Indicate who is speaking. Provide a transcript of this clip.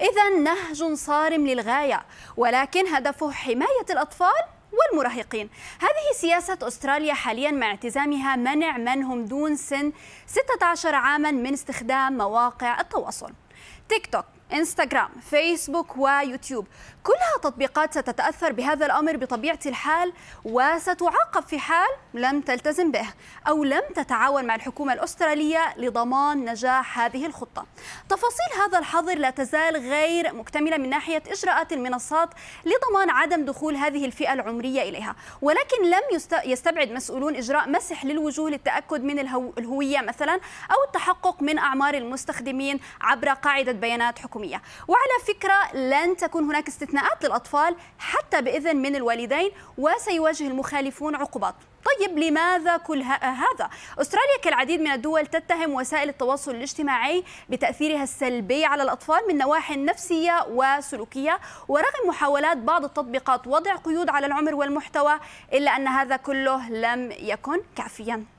Speaker 1: إذا نهج صارم للغاية ولكن هدفه حماية الأطفال والمراهقين هذه سياسة أستراليا حاليا مع التزامها منع من هم دون سن 16 عاما من استخدام مواقع التواصل تيك توك انستغرام فيسبوك ويوتيوب كلها تطبيقات ستتأثر بهذا الأمر بطبيعة الحال وستعاقب في حال لم تلتزم به أو لم تتعاون مع الحكومة الأسترالية لضمان نجاح هذه الخطة تفاصيل هذا الحظر لا تزال غير مكتملة من ناحية إجراءات المنصات لضمان عدم دخول هذه الفئة العمرية إليها ولكن لم يستبعد مسؤولون إجراء مسح للوجوه للتأكد من الهوية مثلا أو التحقق من أعمار المستخدمين عبر قاعدة بيانات حكومة الحكومية وعلى فكرة لن تكون هناك استثناءات للأطفال حتى بإذن من الوالدين وسيواجه المخالفون عقوبات طيب لماذا كل هذا؟ استراليا كالعديد من الدول تتهم وسائل التواصل الاجتماعي بتاثيرها السلبي على الاطفال من نواحي نفسيه وسلوكيه، ورغم محاولات بعض التطبيقات وضع قيود على العمر والمحتوى الا ان هذا كله لم يكن كافيا.